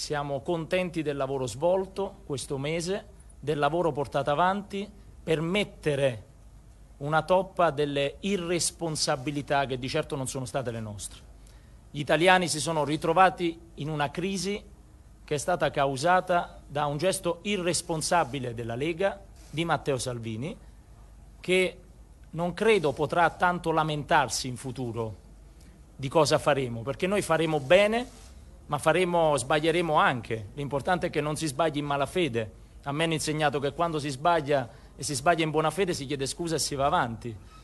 Siamo contenti del lavoro svolto questo mese, del lavoro portato avanti per mettere una toppa delle irresponsabilità che di certo non sono state le nostre. Gli italiani si sono ritrovati in una crisi che è stata causata da un gesto irresponsabile della Lega, di Matteo Salvini, che non credo potrà tanto lamentarsi in futuro di cosa faremo, perché noi faremo bene ma faremo, sbaglieremo anche. L'importante è che non si sbagli in malafede. A me hanno insegnato che quando si sbaglia e si sbaglia in buona fede si chiede scusa e si va avanti.